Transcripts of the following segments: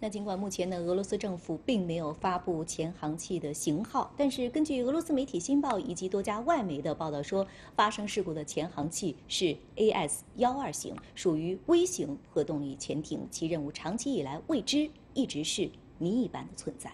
那尽管目前呢，俄罗斯政府并没有发布潜航器的型号，但是根据俄罗斯媒体《新报》以及多家外媒的报道说，发生事故的潜航器是 AS-12 型，属于微型核动力潜艇，其任务长期以来未知，一直是谜一般的存在。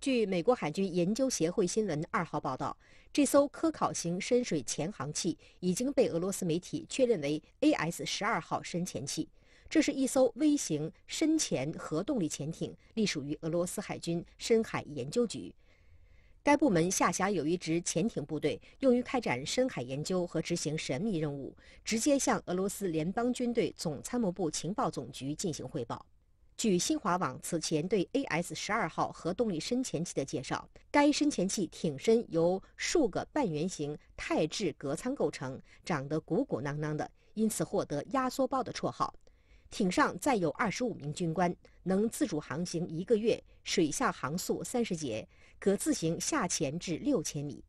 据美国海军研究协会新闻二号报道，这艘科考型深水潜航器已经被俄罗斯媒体确认为 AS-12 号深潜器。这是一艘微型深潜核动力潜艇，隶属于俄罗斯海军深海研究局。该部门下辖有一支潜艇部队，用于开展深海研究和执行神秘任务，直接向俄罗斯联邦军队总参谋部情报总局进行汇报。据新华网此前对 AS 十二号核动力深潜器的介绍，该深潜器艇身由数个半圆形钛制隔舱构成，长得鼓鼓囊囊的，因此获得“压缩包”的绰号。艇上载有二十五名军官，能自主航行一个月，水下航速三十节，可自行下潜至六千米。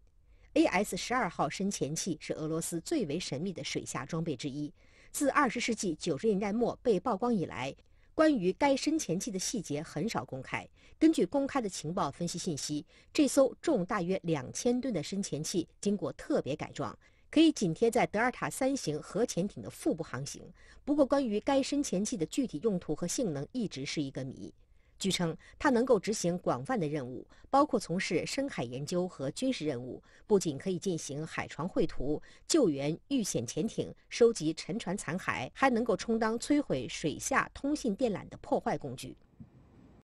A.S. 十二号深潜器是俄罗斯最为神秘的水下装备之一。自二十世纪九十年代末被曝光以来，关于该深潜器的细节很少公开。根据公开的情报分析信息，这艘重大约两千吨的深潜器经过特别改装。可以紧贴在德尔塔三型核潜艇的腹部航行。不过，关于该深潜器的具体用途和性能一直是一个谜。据称，它能够执行广泛的任务，包括从事深海研究和军事任务。不仅可以进行海床绘图、救援遇险潜艇、收集沉船残骸，还能够充当摧毁水下通信电缆的破坏工具。